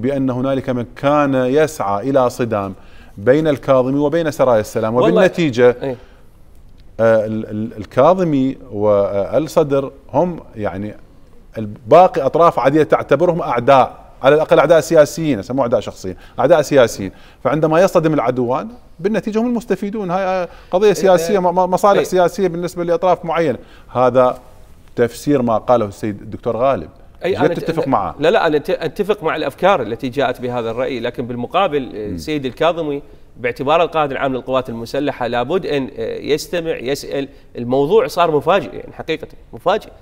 بأن هنالك من كان يسعى إلى صدام بين الكاظمي وبين سرايا السلام وبالنتيجة إيه. آه، الكاظمي والصدر هم يعني الباقي أطراف عادية تعتبرهم أعداء على الأقل أعداء سياسيين يسموه أعداء شخصيين أعداء سياسيين فعندما يصطدم العدوان بالنتيجة هم المستفيدون هاي آه، قضية إيه، إيه. سياسية مصالح سياسية بالنسبة لأطراف معينة هذا تفسير ما قاله السيد الدكتور غالب اي انا تتفق معه لا لا انا اتفق مع الافكار التي جاءت بهذا الراي لكن بالمقابل السيد الكاظمي باعتباره القائد العام للقوات المسلحه لابد ان آه، يستمع يسال الموضوع صار مفاجئ يعني حقيقه مفاجئ